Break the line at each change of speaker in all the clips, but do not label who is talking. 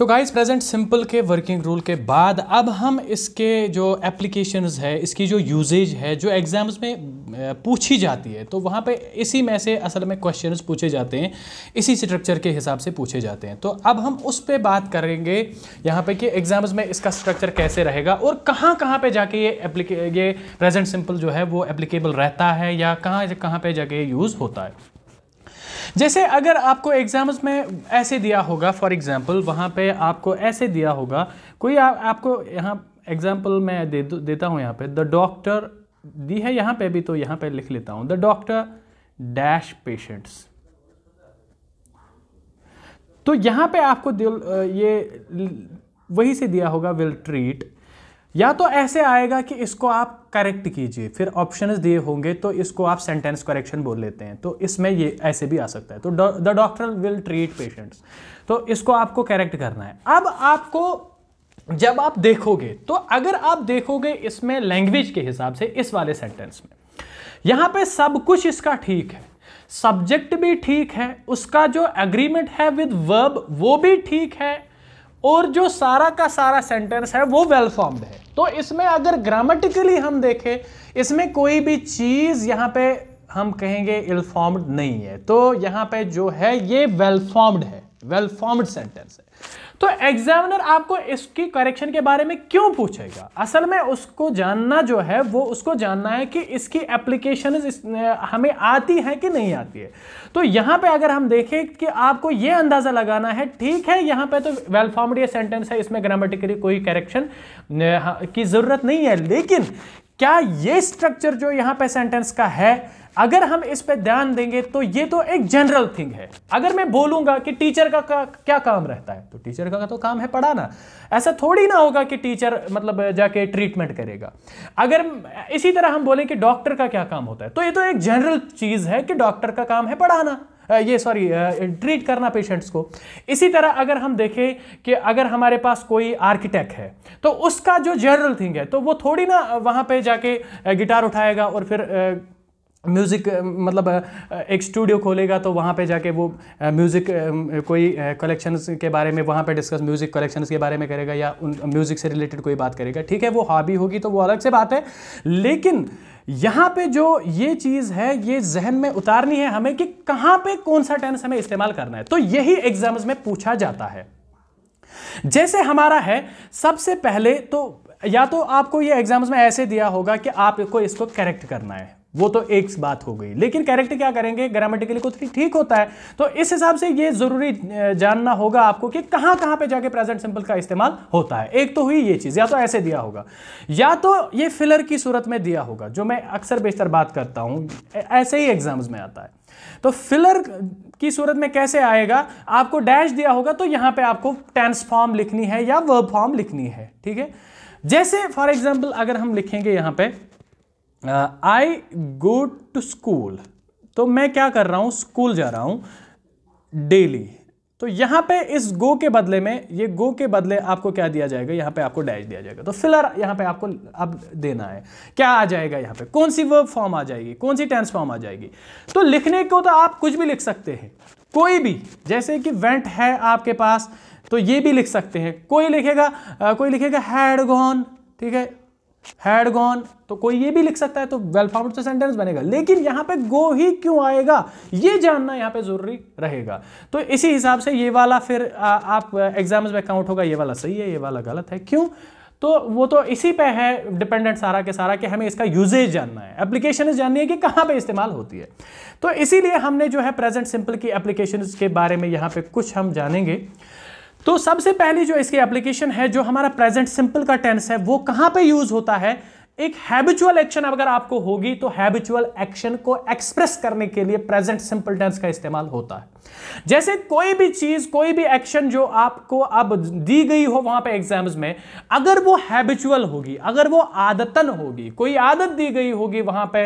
तो guys present simple के working rule के बाद अब हम इसके जो एप्लीकेशंस है इसकी जो यूजेज है जो एग्ज़ाम्स में पूछी जाती है तो वहाँ पे इसी में से असल में क्वेश्चंस पूछे जाते हैं इसी स्ट्रक्चर के हिसाब से पूछे जाते हैं तो अब हम उस पर बात करेंगे यहाँ पे कि एग्ज़ाम्स में इसका स्ट्रक्चर कैसे रहेगा और कहाँ कहाँ पर जाके ये एप्लीके ये प्रेजेंट सिंपल जो है वो एप्लीकेबल रहता है या कहाँ कहाँ पर जाके यूज़ होता है जैसे अगर आपको एग्ज़ाम्स में ऐसे दिया होगा फॉर एग्ज़ाम्पल वहाँ पे आपको ऐसे दिया होगा कोई आ, आपको यहाँ एग्ज़ाम्पल मैं दे देता हूँ यहाँ पे द डॉक्टर दी है यहाँ पे भी तो यहाँ पे लिख लेता हूँ द डॉक्टर डैश पेशेंट्स तो यहाँ पे आपको ये वही से दिया होगा विल ट्रीट या तो ऐसे आएगा कि इसको आप करेक्ट कीजिए फिर ऑप्शन दिए होंगे तो इसको आप सेंटेंस करेक्शन बोल लेते हैं तो इसमें ये ऐसे भी आ सकता है तो the doctor will treat patients तो इसको आपको करेक्ट करना है अब आपको जब आप देखोगे तो अगर आप देखोगे इसमें लैंग्वेज के हिसाब से इस वाले सेंटेंस में यहाँ पे सब कुछ इसका ठीक है सब्जेक्ट भी ठीक है उसका जो एग्रीमेंट है विद वर्ब वो भी ठीक है और जो सारा का सारा सेंटेंस है वो वेल फॉर्म्ड है तो इसमें अगर ग्रामेटिकली हम देखें इसमें कोई भी चीज़ यहाँ पे हम कहेंगे इलफॉर्म्ड नहीं है तो यहाँ पे जो है ये वेल फॉर्म्ड है वेल फॉर्म्ड सेंटेंस है तो एग्जामिनर आपको इसकी करेक्शन के बारे में क्यों पूछेगा असल में उसको जानना जो है वो उसको जानना है कि इसकी एप्लीकेशन इस, हमें आती है कि नहीं आती है तो यहाँ पे अगर हम देखें कि आपको ये अंदाज़ा लगाना है ठीक है यहाँ पे तो वेल फॉर्मड ये सेंटेंस है इसमें ग्रामेटिकली कोई करेक्शन हाँ, की ज़रूरत नहीं है लेकिन क्या ये स्ट्रक्चर जो यहाँ पे सेंटेंस का है अगर हम इस पर ध्यान देंगे तो ये तो एक जनरल थिंग है अगर मैं बोलूंगा कि टीचर का, का क्या काम रहता है तो टीचर का तो काम है पढ़ाना ऐसा थोड़ी ना होगा कि टीचर मतलब जाके ट्रीटमेंट करेगा अगर इसी तरह हम बोलें कि डॉक्टर का क्या काम होता है तो ये तो एक जनरल चीज़ है कि डॉक्टर का काम है पढ़ाना ये सॉरी ट्रीट करना पेशेंट्स को इसी तरह अगर हम देखें कि अगर हमारे पास कोई आर्किटेक्ट है तो उसका जो जनरल थिंग है तो वो थोड़ी ना वहाँ पे जाके गिटार उठाएगा और फिर म्यूज़िक मतलब एक स्टूडियो खोलेगा तो वहाँ पे जाके वो म्यूज़िक कोई कलेक्शंस के बारे में वहाँ पे डिस्कस म्यूज़िक कलेक्शंस के बारे में करेगा या उन म्यूज़िक से रिलेटेड कोई बात करेगा ठीक है वो हॉबी होगी तो वो अलग से बात है लेकिन यहाँ पे जो ये चीज़ है ये जहन में उतारनी है हमें कि कहाँ पर कौन सा टेंस हमें इस्तेमाल करना है तो यही एग्जाम्स में पूछा जाता है जैसे हमारा है सबसे पहले तो या तो आपको ये एग्जाम्स में ऐसे दिया होगा कि आपको इसको करेक्ट करना है वो तो एक बात हो गई लेकिन कैरेक्टर क्या करेंगे ग्रामेटिकली कुछ ठीक होता है तो इस हिसाब से ये जरूरी जानना होगा आपको कि कहां कहां पे जाके प्रेजेंट सिंपल का इस्तेमाल होता है एक तो हुई ये चीज या तो ऐसे दिया होगा या तो ये फिलर की सूरत में दिया होगा जो मैं अक्सर बेशतर बात करता हूं ऐसे ही एग्जाम्स में आता है तो फिलर की सूरत में कैसे आएगा आपको डैश दिया होगा तो यहां पर आपको टेंस फॉर्म लिखनी है या वर्ब फॉर्म लिखनी है ठीक है जैसे फॉर एग्जाम्पल अगर हम लिखेंगे यहां पर आई गो टू स्कूल तो मैं क्या कर रहा हूँ स्कूल जा रहा हूँ डेली तो यहाँ पे इस गो के बदले में ये गो के बदले आपको क्या दिया जाएगा यहाँ पे आपको डैश दिया जाएगा तो फिलर यहाँ पे आपको अब देना है क्या आ जाएगा यहाँ पे कौन सी वर्ब फॉर्म आ जाएगी कौन सी टेंस फॉर्म आ जाएगी तो लिखने को तो आप कुछ भी लिख सकते हैं कोई भी जैसे कि वेंट है आपके पास तो ये भी लिख सकते हैं कोई लिखेगा uh, कोई लिखेगा हैड गॉन ठीक है हैड गॉन तो कोई ये भी लिख सकता है तो वेल फाउंड तो सेंटेंस बनेगा लेकिन यहां पे गो ही क्यों आएगा ये जानना यहां पे जरूरी रहेगा तो इसी हिसाब से ये वाला फिर आ, आप एग्जाम्स में काउंट होगा ये वाला सही है ये वाला गलत है क्यों तो वो तो इसी पे है डिपेंडेंट सारा के सारा कि हमें इसका यूजेज जानना है एप्लीकेशन जाननी है कि कहां पर इस्तेमाल होती है तो इसीलिए हमने जो है प्रेजेंट सिंपल की एप्लीकेशन के बारे में यहां पर कुछ हम जानेंगे तो सबसे पहले जो इसकी एप्लीकेशन है जो हमारा प्रेजेंट सिंपल का टेंस है वो कहां पे यूज होता है एक हैबिचुअल एक्शन अगर आपको होगी तो हैबिचुअल एक्शन को एक्सप्रेस करने के लिए प्रेजेंट सिंपल टेंस का इस्तेमाल होता है जैसे कोई भी चीज कोई भी एक्शन जो आपको अब दी गई हो वहां पे एग्जाम्स में अगर वो हैबिचुअल होगी अगर वो आदतन होगी कोई आदत दी गई होगी वहां पे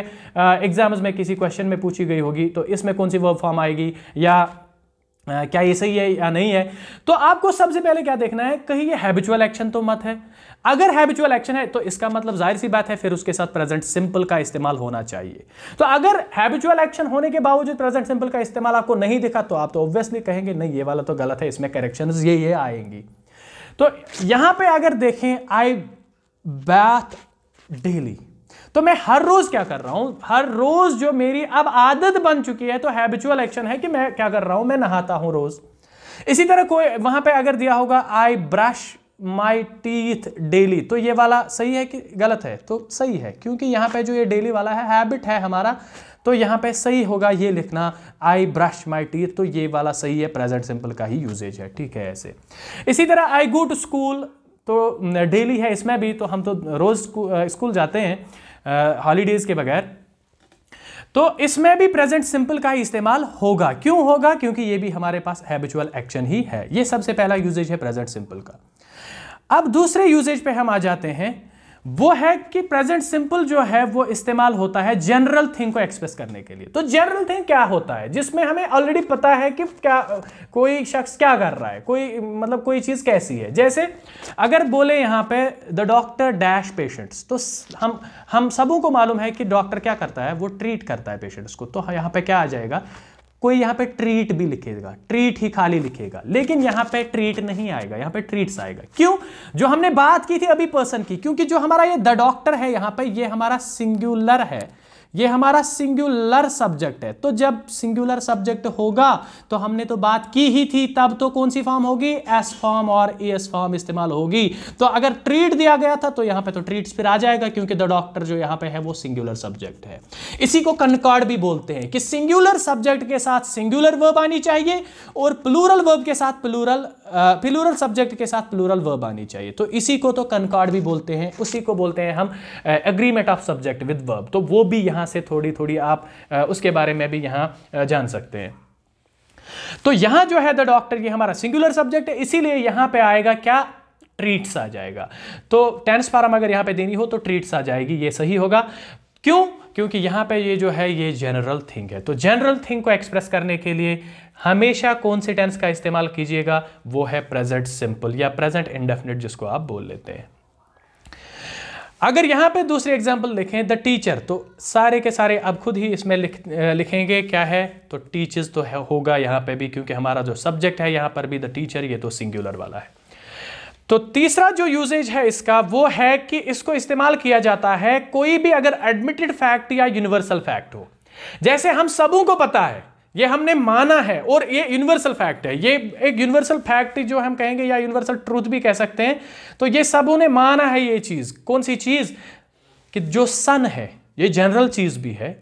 एग्जाम्स में किसी क्वेश्चन में पूछी गई होगी तो इसमें कौन सी वर्ब फॉर्म आएगी या क्या ये सही है या नहीं है तो आपको सबसे पहले क्या देखना है कहीं ये हैबिचुअल एक्शन तो मत है अगर हैबिचुअल एक्शन है तो इसका मतलब जाहिर सी बात है फिर उसके साथ प्रेजेंट सिंपल का इस्तेमाल होना चाहिए तो अगर हैबिचुअल एक्शन होने के बावजूद प्रेजेंट सिंपल का इस्तेमाल आपको नहीं दिखा तो आप तो ऑब्वियसली कहेंगे नहीं ये वाला तो गलत है इसमें करेक्शन ये ये आएंगी तो यहां पर अगर देखें आई बैथ डेली तो मैं हर रोज क्या कर रहा हूं हर रोज जो मेरी अब आदत बन चुकी है तो हैबिचुअल एक्शन है कि मैं क्या कर रहा हूं मैं नहाता हूं रोज इसी तरह कोई वहां पे अगर दिया होगा I brush my teeth daily तो ये वाला सही है कि गलत है तो सही है क्योंकि यहां पे जो ये डेली वाला है हैबिट है हमारा तो यहां पे सही होगा ये लिखना आई ब्रश माई टीथ तो ये वाला सही है प्रेजेंट सिंपल का ही यूजेज है ठीक है ऐसे इसी तरह आई गो टू स्कूल तो डेली है इसमें भी तो हम तो रोज़ स्कूल जाते हैं हॉलीडेज़ के बगैर तो इसमें भी प्रेजेंट सिंपल का ही इस्तेमाल होगा क्यों होगा क्योंकि ये भी हमारे पास हैबिचुअल एक्शन ही है ये सबसे पहला यूजेज है प्रेजेंट सिंपल का अब दूसरे यूजेज पे हम आ जाते हैं वो है कि प्रेजेंट सिंपल जो है वो इस्तेमाल होता है जनरल थिंग को एक्सप्रेस करने के लिए तो जनरल थिंग क्या होता है जिसमें हमें ऑलरेडी पता है कि क्या कोई शख्स क्या कर रहा है कोई मतलब कोई चीज़ कैसी है जैसे अगर बोले यहां पे द डॉक्टर डैश पेशेंट्स तो हम हम सबों को मालूम है कि डॉक्टर क्या करता है वो ट्रीट करता है पेशेंट्स को तो यहां पर क्या आ जाएगा कोई यहाँ पे ट्रीट भी लिखेगा ट्रीट ही खाली लिखेगा लेकिन यहाँ पे ट्रीट नहीं आएगा यहाँ पे ट्रीट्स आएगा क्यों जो हमने बात की थी अभी पर्सन की क्योंकि जो हमारा ये द डॉक्टर है यहाँ पे ये हमारा सिंगुलर है ये हमारा सिंगुलर सब्जेक्ट है तो जब सिंगुलर सब्जेक्ट होगा तो हमने तो बात की ही थी तब तो कौन सी फॉर्म होगी एस फॉर्म और ई एस फॉर्म इस्तेमाल होगी तो अगर ट्रीट दिया गया था तो यहां पे तो ट्रीट्स फिर आ जाएगा क्योंकि द डॉक्टर जो यहां पे है वो सिंगुलर सब्जेक्ट है इसी को कनकॉर्ड भी बोलते हैं कि सिंगुलर सब्जेक्ट के साथ सिंगुलर वर्ब आनी चाहिए और प्लूरल वर्ब के साथ प्लूरल प्लूरल सब्जेक्ट के साथ प्लूरल वर्ब आनी चाहिए तो इसी को तो कनकॉर्ड भी बोलते हैं उसी को बोलते हैं हम agreement of subject with verb तो वो भी यहां यहाँ से थोड़ी थोड़ी आप उसके बारे में भी यहाँ जान सकते हैं तो यहां जो है द डॉक्टर ये हमारा सिंगुलर सब्जेक्ट है इसीलिए यहां पे आएगा क्या ट्रीट्स आ जाएगा तो टेंस फार्म अगर यहां पे देनी हो तो ट्रीट्स आ जाएगी ये सही होगा क्यों क्योंकि यहां पे ये जो है ये जनरल थिंग है तो जनरल थिंग को एक्सप्रेस करने के लिए हमेशा कौन से टेंस का इस्तेमाल कीजिएगा वो है प्रेजेंट सिंपल या प्रेजेंट इंडेफिनिट जिसको आप बोल लेते हैं अगर यहां पे दूसरे एग्जाम्पल देखें द टीचर तो सारे के सारे अब खुद ही इसमें लिख लिखेंगे क्या है तो टीचर्स तो है होगा यहां पे भी क्योंकि हमारा जो सब्जेक्ट है यहां पर भी द टीचर ये तो सिंगुलर वाला है तो तीसरा जो यूजेज है इसका वो है कि इसको इस्तेमाल किया जाता है कोई भी अगर एडमिटेड फैक्ट या यूनिवर्सल फैक्ट हो जैसे हम सबों को पता है ये हमने माना है और ये यूनिवर्सल फैक्ट है ये एक यूनिवर्सल फैक्ट जो हम कहेंगे या यूनिवर्सल ट्रूथ भी कह सकते हैं तो ये सबों ने माना है ये चीज़ कौन सी चीज़ कि जो सन है ये जनरल चीज़ भी है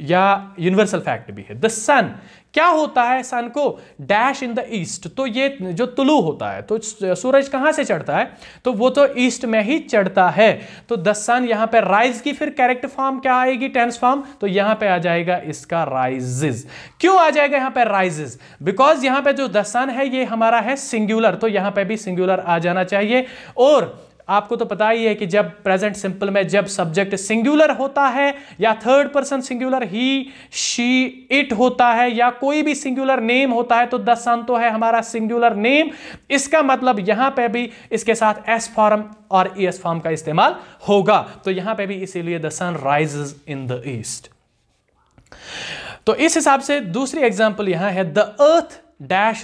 या यूनिवर्सल फैक्ट भी है द सन क्या होता है सन को डैश इन द ईस्ट तो ये जो तुलू होता है तो सूरज कहाँ से चढ़ता है तो वो तो ईस्ट में ही चढ़ता है तो द सन यहाँ पे राइज की फिर कैरेक्ट फॉर्म क्या आएगी टेंस फॉर्म तो यहाँ पे आ जाएगा इसका राइजेज क्यों आ जाएगा यहाँ पे राइजेज बिकॉज यहाँ पे जो द सन है ये हमारा है सिंगुलर तो यहाँ पे भी सिंगुलर आ जाना चाहिए और आपको तो पता ही है कि जब प्रेजेंट सिंपल में जब सब्जेक्ट सिंगुलर होता है या third person singular he she it होता है या कोई भी सिंगुलर नेम होता है तो दस तो है हमारा सिंगुलर नेम इसका मतलब यहां पे भी इसके साथ एस फॉर्म और ई एस फॉर्म का इस्तेमाल होगा तो यहां पे भी इसीलिए the sun rise in the east तो इस हिसाब से दूसरी एग्जाम्पल यहां है the earth dash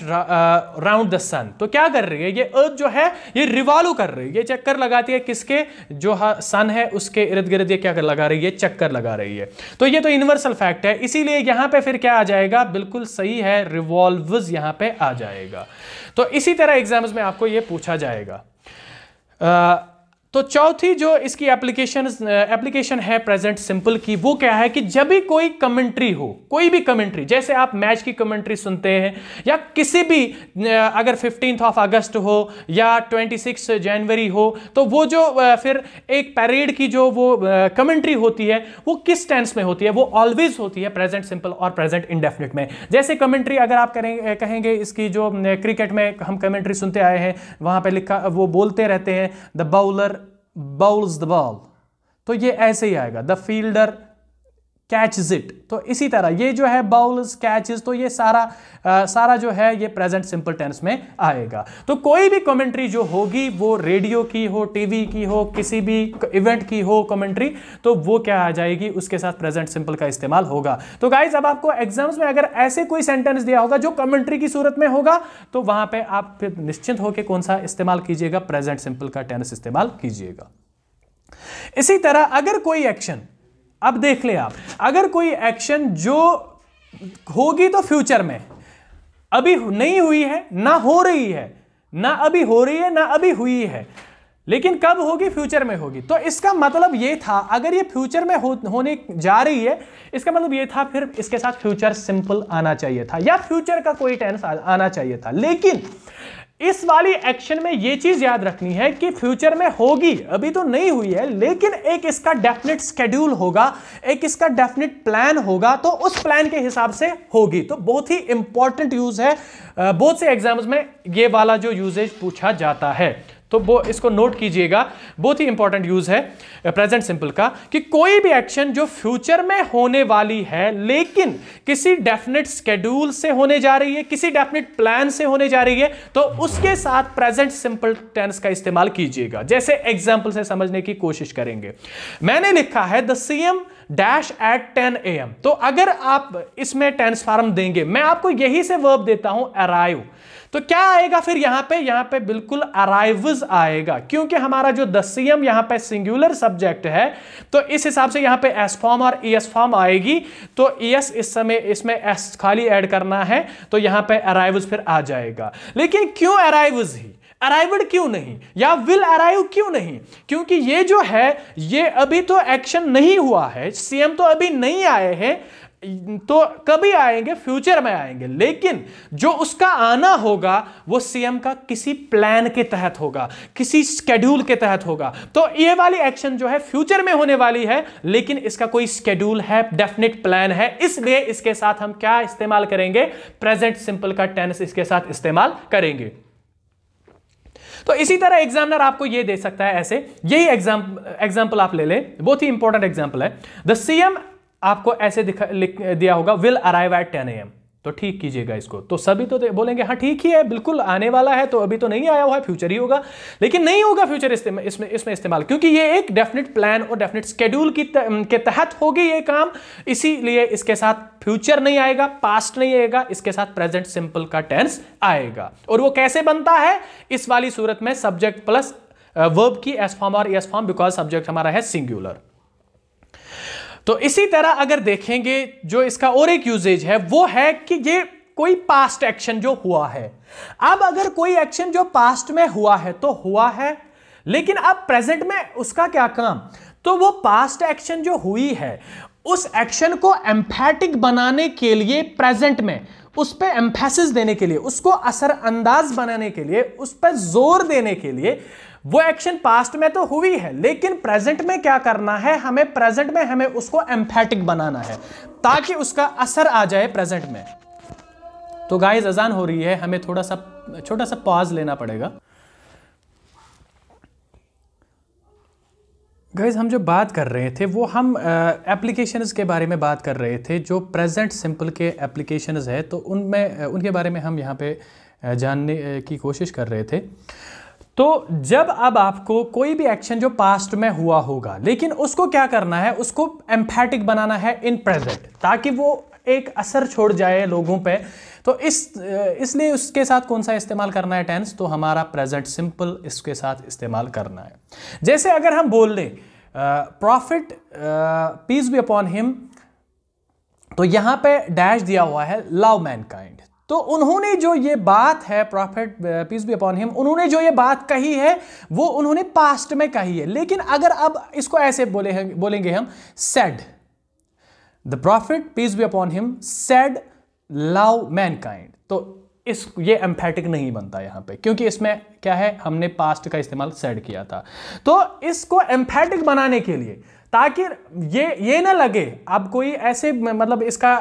round the sun तो क्या कर रही है ये अर्थ जो है ये रिवॉल्व कर रही है ये चक्कर लगाती है किसके जो सन है उसके इर्द गिर्द ये क्या कर लगा रही है चक्कर लगा रही है तो ये तो यूनिवर्सल फैक्ट है इसीलिए यहां पे फिर क्या आ जाएगा बिल्कुल सही है रिवॉल्व यहां पे आ जाएगा तो इसी तरह एग्जाम्स में आपको ये पूछा जाएगा uh, तो चौथी जो इसकी एप्लीकेशन एप्लीकेशन है प्रेजेंट सिंपल की वो क्या है कि जब भी कोई कमेंट्री हो कोई भी कमेंट्री जैसे आप मैच की कमेंट्री सुनते हैं या किसी भी अगर फिफ्टींथ ऑफ अगस्त हो या ट्वेंटी सिक्स जनवरी हो तो वो जो फिर एक पैरेड की जो वो कमेंट्री होती है वो किस टेंस में होती है वो ऑलवेज होती है प्रेजेंट सिंपल और प्रेजेंट इंडेफिनिट में जैसे कमेंट्री अगर आप करें कहेंगे इसकी जो क्रिकेट में हम कमेंट्री सुनते आए हैं वहाँ पर लिखा वो बोलते रहते हैं the bowler bowls the ball तो ये ऐसे ही आएगा द फील्डर कैचज इट तो इसी तरह ये जो है बाउल्स कैच तो ये सारा आ, सारा जो है ये प्रेजेंट सिंपल टेंस में आएगा तो कोई भी कमेंट्री जो होगी वो रेडियो की हो टीवी की हो किसी भी इवेंट की हो कमेंट्री तो वो क्या आ जाएगी उसके साथ प्रेजेंट सिंपल का इस्तेमाल होगा तो गाइज अब आपको एग्जाम्स में अगर ऐसे कोई सेंटेंस दिया होगा जो कमेंट्री की सूरत में होगा तो वहां पर आप फिर निश्चिंत होकर कौन सा इस्तेमाल कीजिएगा प्रेजेंट सिंपल का टेंस इस्तेमाल कीजिएगा इसी तरह अगर कोई एक्शन अब देख ले आप अगर कोई एक्शन जो होगी तो फ्यूचर में अभी नहीं हुई है ना हो रही है ना अभी हो रही है ना अभी हुई है लेकिन कब होगी फ्यूचर में होगी तो इसका मतलब ये था अगर ये फ्यूचर में हो, होने जा रही है इसका मतलब ये था फिर इसके साथ फ्यूचर सिंपल आना चाहिए था या फ्यूचर का कोई टेंस आना चाहिए था लेकिन इस वाली एक्शन में ये चीज याद रखनी है कि फ्यूचर में होगी अभी तो नहीं हुई है लेकिन एक इसका डेफिनेट स्केड्यूल होगा एक इसका डेफिनेट प्लान होगा तो उस प्लान के हिसाब से होगी तो बहुत ही इंपॉर्टेंट यूज है बहुत से एग्जाम्स में ये वाला जो यूजेज पूछा जाता है तो वो इसको नोट कीजिएगा बहुत ही इंपॉर्टेंट यूज है प्रेजेंट सिंपल का कि कोई भी एक्शन जो फ्यूचर में होने वाली है लेकिन किसी डेफिनेट स्केड्यूल से होने जा रही है किसी डेफिनेट प्लान से होने जा रही है तो उसके साथ प्रेजेंट सिंपल टेंस का इस्तेमाल कीजिएगा जैसे एग्जाम्पल से समझने की कोशिश करेंगे मैंने लिखा है the CM dash at ten A M तो अगर आप इसमें टेंस फार्म देंगे मैं आपको यही से वर्ब देता हूं अराइव तो क्या आएगा फिर यहां पे यहां पे बिल्कुल अराइवज आएगा क्योंकि हमारा जो दसियम यहां पे सिंगुलर सब्जेक्ट है तो इस हिसाब से यहां पे एस फॉर्म और ई एस फॉर्म आएगी तो ई एस इस समय इसमें एस खाली ऐड करना है तो यहां पे अराइवज फिर आ जाएगा लेकिन क्यों अराइवज ही अराइवड क्यों नहीं या विल अराइव क्यों नहीं क्योंकि ये जो है ये अभी तो एक्शन नहीं हुआ है सीएम तो अभी नहीं आए हैं तो कभी आएंगे फ्यूचर में आएंगे लेकिन जो उसका आना होगा वो सीएम का किसी प्लान के तहत होगा किसी स्केड्यूल के तहत होगा तो ये वाली एक्शन जो है फ्यूचर में होने वाली है लेकिन इसका कोई स्केड्यूल है डेफिनेट प्लान है इसलिए इसके साथ हम क्या इस्तेमाल करेंगे प्रेजेंट सिंपल का टेंस इसके साथ इस्तेमाल करेंगे तो इसी तरह एग्जामिनर आपको यह दे सकता है ऐसे यही एग्जाम्पल आप ले लें बहुत ही इंपॉर्टेंट एग्जाम्पल है द सीएम आपको ऐसे दिखा दिया होगा will arrive at ten A तो ठीक कीजिएगा इसको तो सभी तो बोलेंगे हाँ ठीक ही है बिल्कुल आने वाला है तो अभी तो नहीं आया हुआ है फ्यूचर ही होगा लेकिन नहीं होगा फ्यूचर इसमें इसमें इसमें इस्तेमाल क्योंकि ये एक डेफिनेट प्लान और डेफिनेट स्केड्यूल की के तहत होगी ये काम इसीलिए इसके साथ फ्यूचर नहीं आएगा पास्ट नहीं आएगा इसके साथ प्रेजेंट सिंपल का टेंस आएगा और वो कैसे बनता है इस वाली सूरत में सब्जेक्ट प्लस वर्ब की एस फॉर्म और एस फॉर्म बिकॉज सब्जेक्ट हमारा है सिंगुलर तो इसी तरह अगर देखेंगे जो इसका और एक यूजेज है वो है कि ये कोई पास्ट एक्शन जो हुआ है अब अगर कोई एक्शन जो पास्ट में हुआ है तो हुआ है लेकिन अब प्रेजेंट में उसका क्या काम तो वो पास्ट एक्शन जो हुई है उस एक्शन को एम्फेटिक बनाने के लिए प्रेजेंट में उस पर एम्फेसिस देने के लिए उसको असरअंदाज बनाने के लिए उस पर जोर देने के लिए वो एक्शन पास्ट में तो हुई है लेकिन प्रेजेंट में क्या करना है हमें प्रेजेंट में हमें उसको एम्फेटिक बनाना है ताकि उसका असर आ जाए प्रेजेंट में तो गाइस अजान हो रही है हमें थोड़ा सा छोटा सा पॉज लेना पड़ेगा गैस हम जो बात कर रहे थे वो हम एप्लीकेशन के बारे में बात कर रहे थे जो प्रेजेंट सिंपल के एप्लीकेशन है तो उनमें उनके बारे में हम यहाँ पे जानने की कोशिश कर रहे थे तो जब अब आपको कोई भी एक्शन जो पास्ट में हुआ होगा लेकिन उसको क्या करना है उसको एम्फेटिक बनाना है इन प्रेजेंट ताकि वो एक असर छोड़ जाए लोगों पे तो इस इसलिए उसके साथ कौन सा इस्तेमाल करना है टेंस तो हमारा प्रेजेंट सिंपल इसके साथ इस्तेमाल करना है जैसे अगर हम बोल दें prophet peace be upon him तो यहां पे डैश दिया हुआ है लव मैन काइंड तो उन्होंने जो ये बात है prophet peace be upon him उन्होंने जो ये बात कही है वो उन्होंने पास्ट में कही है लेकिन अगर अब इसको ऐसे बोले हैं बोलेंगे हम said the prophet peace be upon him said love mankind तो इस ये एम्फेटिक नहीं बनता यहां पे क्योंकि इसमें क्या है हमने पास्ट का इस्तेमाल सेड किया था तो इसको एम्फेटिक बनाने के लिए ताकि ये ये ना लगे आप कोई ऐसे मतलब इसका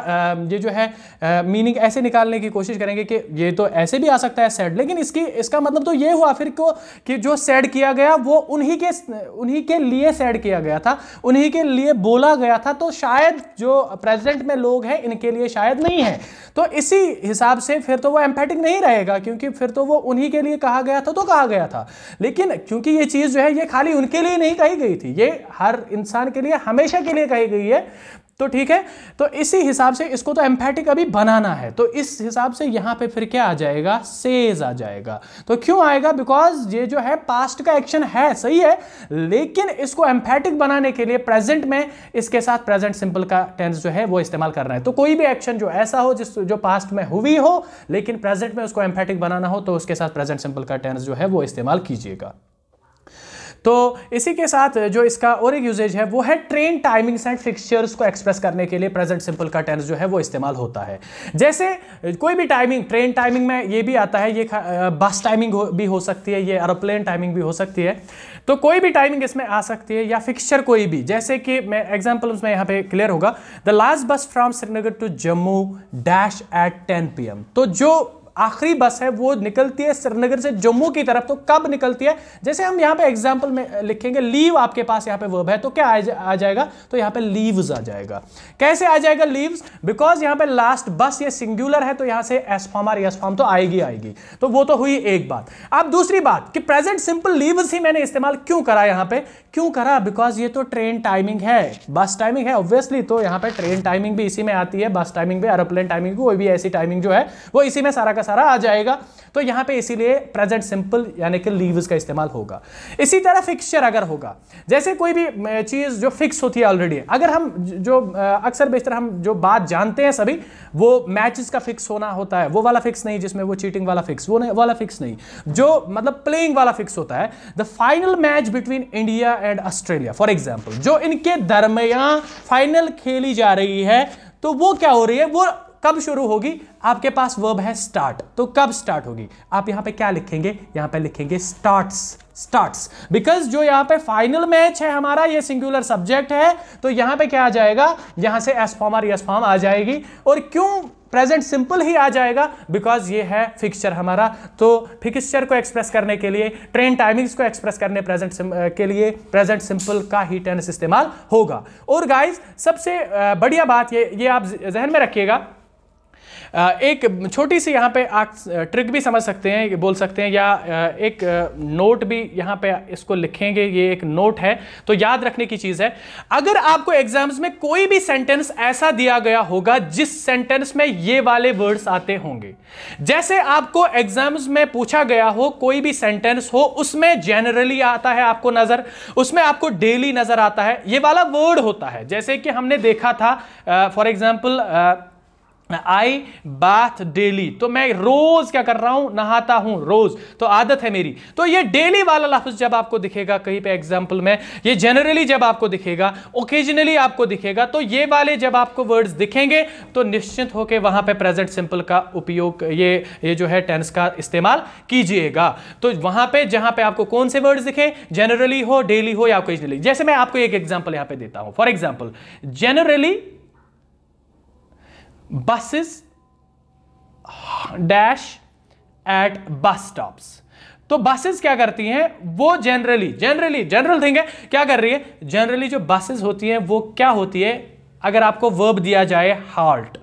ये जो है मीनिंग ऐसे निकालने की कोशिश करेंगे कि ये तो ऐसे भी आ सकता है सेड लेकिन इसकी इसका मतलब तो ये हुआ फिर को कि जो सेड किया गया वो उन्हीं के उन्हीं के लिए सेड किया गया था उन्हीं के लिए बोला गया था तो शायद जो प्रेजेंट में लोग हैं इनके लिए शायद नहीं है तो इसी हिसाब से फिर तो वो एम्फेटिक नहीं रहेगा क्योंकि फिर तो वो उन्हीं के लिए कहा गया था तो कहा गया था लेकिन क्योंकि ये चीज़ जो है ये खाली उनके लिए नहीं कही गई थी ये हर इंसान इंसान के लिए हमेशा के लिए कही गई है तो ठीक है तो इसी हिसाब से इसको तो एम्फेटिक अभी बनाना है तो इस हिसाब से यहां पे फिर क्या आ जाएगा सेज आ जाएगा तो क्यों आएगा बिकॉज ये जो है पास्ट का एक्शन है सही है लेकिन इसको एम्फेटिक बनाने के लिए प्रेजेंट में इसके साथ प्रेजेंट सिंपल का टेंस जो है वो इस्तेमाल करना है तो कोई भी एक्शन जो ऐसा हो जिस जो पास्ट में हुई हो लेकिन प्रेजेंट में उसको एम्फेटिक बनाना हो तो उसके साथ प्रेजेंट सिंपल का टेंस जो है वो इस्तेमाल कीजिएगा तो इसी के साथ जो इसका और एक यूजेज है वो है ट्रेन टाइमिंग्स एंड फिक्सचर्स को एक्सप्रेस करने के लिए प्रेजेंट सिंपल का टेंस जो है वो इस्तेमाल होता है जैसे कोई भी टाइमिंग ट्रेन टाइमिंग में ये भी आता है ये बस टाइमिंग भी हो सकती है ये एरोप्लेन टाइमिंग भी हो सकती है तो कोई भी टाइमिंग इसमें आ सकती है या फिक्सचर कोई भी जैसे कि मैं एग्जाम्पल उसमें यहाँ पे क्लियर होगा the last bus from Srinagar to Jammu dash at ten P तो जो आखिरी बस है वो निकलती है श्रीनगर से जम्मू की तरफ तो कब निकलती है जैसे हम यहाँ पे एग्जाम्पल में लिखेंगे लीव आपके पास यहाँ पे वर्ब है तो क्या आ, जाएगा तो यहाँ पे लीव्स आ जाएगा कैसे आ जाएगा लीव्स बिकॉज यहाँ पे लास्ट बस ये सिंगुलर है तो यहाँ से एस फॉर्म और एस फॉर्म तो आएगी आएगी तो वो तो हुई एक बात अब दूसरी बात कि प्रेजेंट सिंपल लीव्स ही मैंने इस्तेमाल क्यों करा यहाँ पे क्यों करा बिकॉज ये तो ट्रेन टाइमिंग है बस टाइमिंग है ऑब्वियसली तो यहाँ पर ट्रेन टाइमिंग भी इसी में आती है बस टाइमिंग भी एरोप्लेन टाइमिंग भी कोई भी ऐसी टाइमिंग जो है वो इसी में सारा का सारा आ जाएगा तो यहां पे इसीलिए प्रेजेंट सिंपल यानी कि लीव्स का इस्तेमाल होगा इसी तरह फिक्सचर अगर होगा जैसे कोई भी चीज़ जो फिक्स होती है ऑलरेडी अगर हम जो अक्सर बेशतर हम जो बात जानते हैं सभी वो मैचेस का फिक्स होना होता है वो वाला फिक्स नहीं जिसमें वो चीटिंग वाला फिक्स वो नहीं वाला फिक्स नहीं जो मतलब प्लेइंग वाला फिक्स होता है the final match between India and Australia for example जो इनके दरमियान फाइनल खेली जा रही है तो वो क्या हो रही है वो कब शुरू होगी आपके पास वर्ब है स्टार्ट तो कब स्टार्ट होगी आप यहां पे क्या लिखेंगे यहां पे लिखेंगे स्टार्ट्स स्टार्ट्स बिकॉज जो यहां पे फाइनल मैच है हमारा ये सिंगुलर सब्जेक्ट है तो यहां पे क्या आ जाएगा यहां से एस फॉर्म और यस फॉर्म आ जाएगी और क्यों प्रेजेंट सिंपल ही आ जाएगा बिकॉज ये है फिक्सचर हमारा तो फिक्सचर को एक्सप्रेस करने के लिए ट्रेन टाइमिंग्स को एक्सप्रेस करने प्रेजेंट के लिए प्रेजेंट सिंपल का ही टेंस इस्तेमाल होगा और गाइस सबसे बढ़िया बात ये ये आप जहन में रखिएगा एक छोटी सी यहाँ पे आप ट्रिक भी समझ सकते हैं बोल सकते हैं या एक नोट भी यहाँ पे इसको लिखेंगे ये एक नोट है तो याद रखने की चीज़ है अगर आपको एग्जाम्स में कोई भी सेंटेंस ऐसा दिया गया होगा जिस सेंटेंस में ये वाले वर्ड्स आते होंगे जैसे आपको एग्जाम्स में पूछा गया हो कोई भी सेंटेंस हो उसमें जनरली आता है आपको नज़र उसमें आपको डेली नज़र आता है ये वाला वर्ड होता है जैसे कि हमने देखा था for example I bath daily तो मैं रोज क्या कर रहा हूं नहाता हूं रोज तो आदत है मेरी तो ये डेली वाला लफ्ज जब आपको दिखेगा कहीं पे एग्जाम्पल में ये जनरली जब आपको दिखेगा ओकेजनली आपको दिखेगा तो ये वाले जब आपको वर्ड्स दिखेंगे तो निश्चित होकर वहां पे प्रेजेंट सिंपल का उपयोग ये ये जो है टेंस का इस्तेमाल कीजिएगा तो वहां पर जहां पर आपको कौन से वर्ड्स दिखे जनरली हो डेली हो या ओकेजनली जैसे मैं आपको एक एग्जाम्पल यहां पर देता हूं for example generally buses dash at bus stops तो बसेस क्या करती हैं वो जनरली जनरली जनरल थिंग है क्या कर रही है जनरली जो बसेस होती हैं वो क्या होती है अगर आपको वर्ब दिया जाए हाल्ट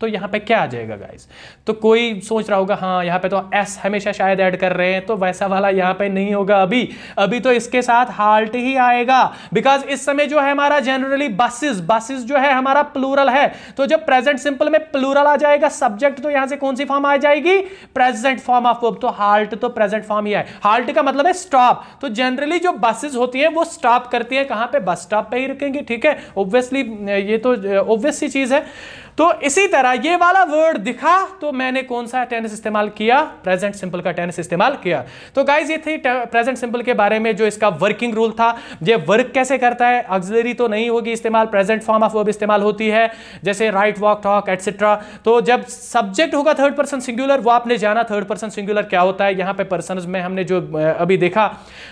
तो यहाँ पे क्या आ जाएगा गाइस तो कोई सोच रहा होगा हाँ यहाँ पे तो एस हमेशा शायद ऐड कर रहे हैं तो वैसा वाला यहाँ पे नहीं होगा अभी अभी तो इसके साथ हाल्ट ही आएगा बिकॉज इस समय जो है हमारा जनरली बसेस बसेस जो है हमारा प्लूरल है तो जब प्रेजेंट सिंपल में प्लूरल आ जाएगा सब्जेक्ट तो यहां से कौन सी फॉर्म आ जाएगी प्रेजेंट फॉर्म ऑफ वर्ब तो हाल्ट तो प्रेजेंट फॉर्म ही है हाल्ट का मतलब है स्टॉप तो जनरली जो बसेस होती है वो स्टॉप करती है कहां पे बस स्टॉप पे ही रुकेंगी ठीक है ऑब्वियसली ये तो ऑब्वियस सी चीज है तो इसी तरह ये वाला वर्ड दिखा तो मैंने कौन सा टेंस इस्तेमाल किया प्रेजेंट सिंपल का टेंस इस्तेमाल किया तो गाइज ये थी प्रेजेंट सिंपल के बारे में जो इसका वर्किंग रूल था ये वर्क कैसे करता है अग्जरी तो नहीं होगी इस्तेमाल प्रेजेंट फॉर्म ऑफ वर्ब इस्तेमाल होती है जैसे राइट वॉक टॉक एटसेट्रा तो जब सब्जेक्ट होगा थर्ड पर्सन सिंगुलर वो आपने जाना थर्ड पर्सन सिंगुलर क्या होता है यहाँ पे पर्सन में हमने जो अभी देखा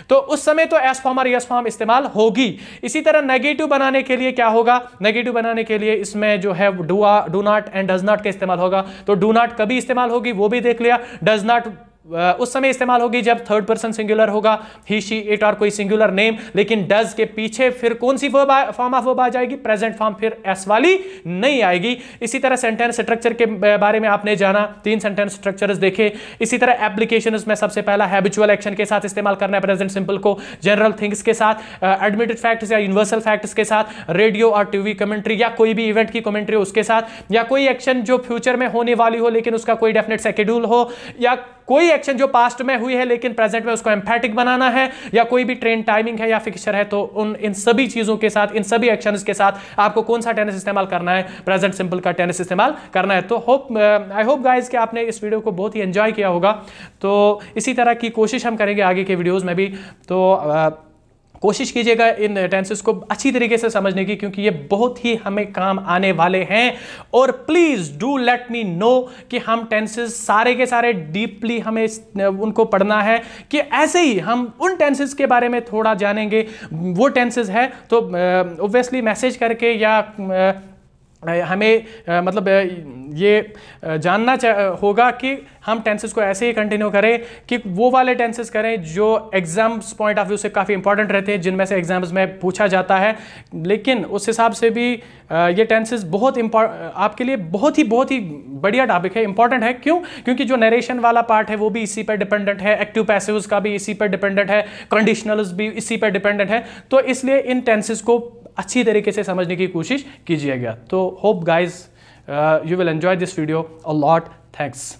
तो उस समय तो एस फॉर्म और यस फॉर्म इस्तेमाल होगी इसी तरह नेगेटिव बनाने के लिए क्या होगा नेगेटिव बनाने के लिए इसमें जो है डुआ होगा do not and does not का इस्तेमाल होगा तो डू नॉट कभी इस्तेमाल होगी वो भी देख लिया डज नॉट उस समय इस्तेमाल होगी जब थर्ड पर्सन सिंगुलर होगा ही शी इट और कोई सिंगुलर नेम लेकिन डज के पीछे फिर कौन सी फॉर्म ऑफ वर्ब आ जाएगी प्रेजेंट फॉर्म फिर एस वाली नहीं आएगी इसी तरह सेंटेंस स्ट्रक्चर के बारे में आपने जाना तीन सेंटेंस स्ट्रक्चर देखे इसी तरह एप्लीकेशन में सबसे पहला हैबिचुअल एक्शन के साथ इस्तेमाल करना है प्रेजेंट सिंपल को जनरल थिंग्स के साथ एडमिटेड फैक्ट्स या यूनिवर्सल फैक्ट्स के साथ रेडियो और टीवी कमेंट्री या कोई भी इवेंट की कमेंट्री उसके साथ या कोई एक्शन जो फ्यूचर में होने वाली हो लेकिन उसका कोई डेफिनेट शेड्यूल हो या कोई एक्शन जो पास्ट में हुई है लेकिन प्रेजेंट में उसको एम्फेटिक बनाना है या कोई भी ट्रेन टाइमिंग है या फिक्सर है तो उन इन सभी चीज़ों के साथ इन सभी एक्शन के साथ आपको कौन सा टेनिस इस्तेमाल करना है प्रेजेंट सिंपल का टेनिस इस्तेमाल करना है तो होप आई होप गाइज कि आपने इस वीडियो को बहुत ही एंजॉय किया होगा तो इसी तरह की कोशिश हम करेंगे आगे के वीडियोज़ में भी तो uh, कोशिश कीजिएगा इन टेंसेस को अच्छी तरीके से समझने की क्योंकि ये बहुत ही हमें काम आने वाले हैं और please do let me know कि हम टेंसेस सारे के सारे डीपली हमें उनको पढ़ना है कि ऐसे ही हम उन टेंसेस के बारे में थोड़ा जानेंगे वो टेंसेस है तो ओबियसली मैसेज करके या हमें मतलब ये जानना होगा कि हम टेंसेस को ऐसे ही कंटिन्यू करें कि वो वाले टेंसेस करें जो एग्जाम्स पॉइंट ऑफ व्यू से काफ़ी इंपॉर्टेंट रहते हैं जिनमें से एग्जाम्स में पूछा जाता है लेकिन उस हिसाब से भी ये टेंसेस बहुत आपके लिए बहुत ही बहुत ही बढ़िया टॉपिक है इंपॉर्टेंट है क्यों क्योंकि जो नरेशन वाला पार्ट है वो भी इसी पर डिपेंडेंट है एक्टिव पैसेज का भी इसी पर डिपेंडेंट है कंडीशनल्स भी इसी पर डिपेंडेंट है तो इसलिए इन टेंसेज को अच्छी तरीके से समझने की कोशिश कीजिएगा तो hope guys you will enjoy this video a lot thanks